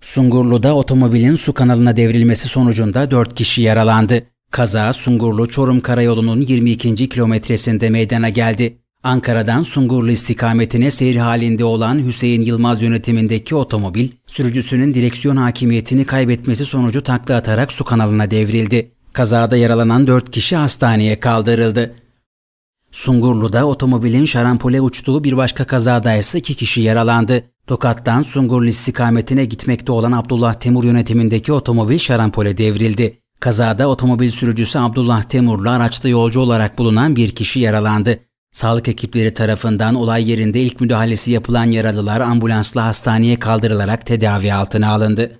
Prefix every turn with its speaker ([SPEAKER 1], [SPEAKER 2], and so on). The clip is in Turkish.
[SPEAKER 1] Sungurlu'da otomobilin su kanalına devrilmesi sonucunda 4 kişi yaralandı. Kaza Sungurlu-Çorum Karayolu'nun 22. kilometresinde meydana geldi. Ankara'dan Sungurlu istikametine seyir halinde olan Hüseyin Yılmaz yönetimindeki otomobil, sürücüsünün direksiyon hakimiyetini kaybetmesi sonucu takla atarak su kanalına devrildi. Kazada yaralanan 4 kişi hastaneye kaldırıldı. Sungurlu'da otomobilin şarampole uçtuğu bir başka kazada ise 2 kişi yaralandı. Tokat'tan Sungurlu istikametine gitmekte olan Abdullah Temur yönetimindeki otomobil şarampole devrildi. Kazada otomobil sürücüsü Abdullah Temur'la araçta yolcu olarak bulunan bir kişi yaralandı. Sağlık ekipleri tarafından olay yerinde ilk müdahalesi yapılan yaralılar ambulansla hastaneye kaldırılarak tedavi altına alındı.